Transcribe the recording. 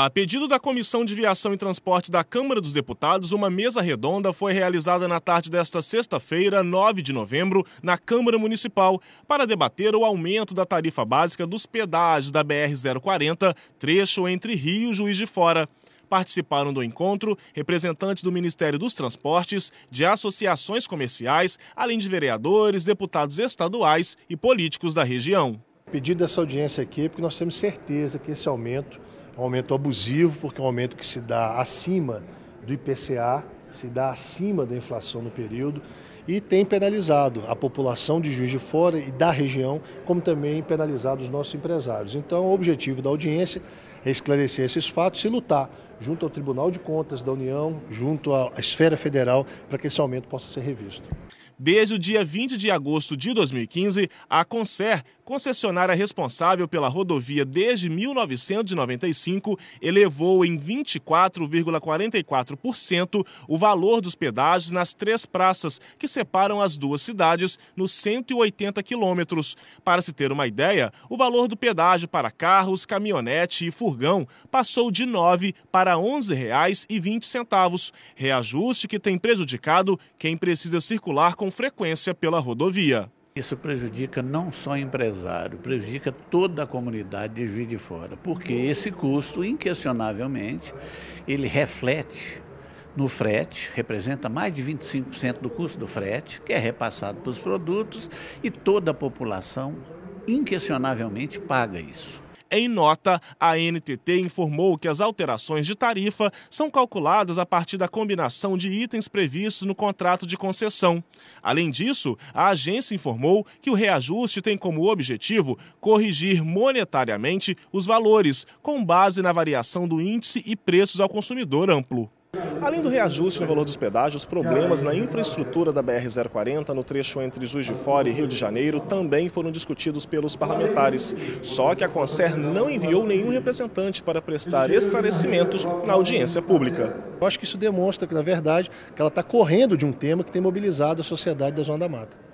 A pedido da Comissão de Viação e Transporte da Câmara dos Deputados, uma mesa redonda foi realizada na tarde desta sexta-feira, 9 de novembro, na Câmara Municipal, para debater o aumento da tarifa básica dos pedágios da BR-040, trecho entre Rio e Juiz de Fora. Participaram do encontro representantes do Ministério dos Transportes, de associações comerciais, além de vereadores, deputados estaduais e políticos da região. Pedido dessa audiência aqui, é porque nós temos certeza que esse aumento um aumento abusivo, porque é um aumento que se dá acima do IPCA, se dá acima da inflação no período e tem penalizado a população de Juiz de Fora e da região, como também penalizado os nossos empresários. Então, o objetivo da audiência é esclarecer esses fatos e lutar junto ao Tribunal de Contas da União, junto à esfera federal, para que esse aumento possa ser revisto. Desde o dia 20 de agosto de 2015, a Concer concessionária responsável pela rodovia desde 1995 elevou em 24,44% o valor dos pedágios nas três praças que separam as duas cidades nos 180 quilômetros. Para se ter uma ideia, o valor do pedágio para carros, caminhonete e furgão passou de R$ 9 para R$ 11,20, reajuste que tem prejudicado quem precisa circular com frequência pela rodovia. Isso prejudica não só o empresário, prejudica toda a comunidade de Juiz de Fora, porque esse custo, inquestionavelmente, ele reflete no frete, representa mais de 25% do custo do frete, que é repassado para os produtos, e toda a população, inquestionavelmente, paga isso. Em nota, a NTT informou que as alterações de tarifa são calculadas a partir da combinação de itens previstos no contrato de concessão. Além disso, a agência informou que o reajuste tem como objetivo corrigir monetariamente os valores, com base na variação do índice e preços ao consumidor amplo. Além do reajuste no valor dos pedágios, problemas na infraestrutura da BR-040 no trecho entre Juiz de Fora e Rio de Janeiro também foram discutidos pelos parlamentares. Só que a Conser não enviou nenhum representante para prestar esclarecimentos na audiência pública. Eu acho que isso demonstra que, na verdade, que ela está correndo de um tema que tem mobilizado a sociedade da Zona da Mata.